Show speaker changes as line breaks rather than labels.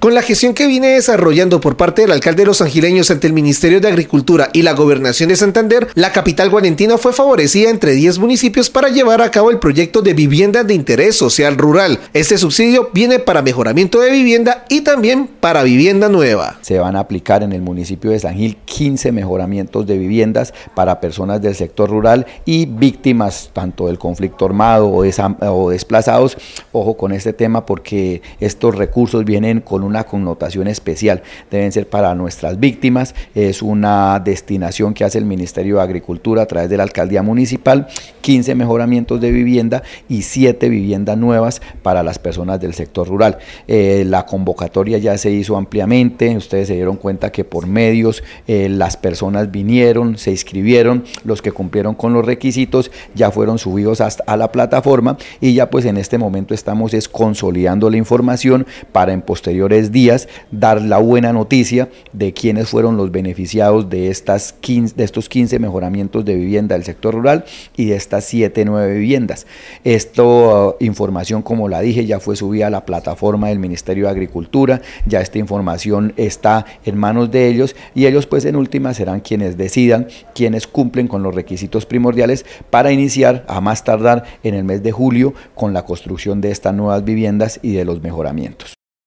Con la gestión que viene desarrollando por parte del alcalde de los angileños ante el Ministerio de Agricultura y la Gobernación de Santander, la capital guanentina fue favorecida entre 10 municipios para llevar a cabo el proyecto de vivienda de interés social rural. Este subsidio viene para mejoramiento de vivienda y también
para vivienda nueva. Se van a aplicar en el municipio de San Gil 15 mejoramientos de viviendas para personas del sector rural y víctimas tanto del conflicto armado o, o desplazados. Ojo con este tema porque estos recursos vienen con un una connotación especial, deben ser para nuestras víctimas, es una destinación que hace el Ministerio de Agricultura a través de la Alcaldía Municipal, 15 mejoramientos de vivienda y 7 viviendas nuevas para las personas del sector rural. Eh, la convocatoria ya se hizo ampliamente, ustedes se dieron cuenta que por medios eh, las personas vinieron, se inscribieron, los que cumplieron con los requisitos ya fueron subidos hasta la plataforma y ya pues en este momento estamos consolidando la información para en posteriores días dar la buena noticia de quiénes fueron los beneficiados de, estas de estos 15 mejoramientos de vivienda del sector rural y de estas 7 nueve viviendas. Esta ah, información, como la dije, ya fue subida a la plataforma del Ministerio de Agricultura, ya esta información está en manos de ellos y ellos pues en última serán quienes decidan, quienes cumplen con los requisitos primordiales para iniciar a más tardar en el mes de julio con la construcción de estas nuevas viviendas y de los mejoramientos.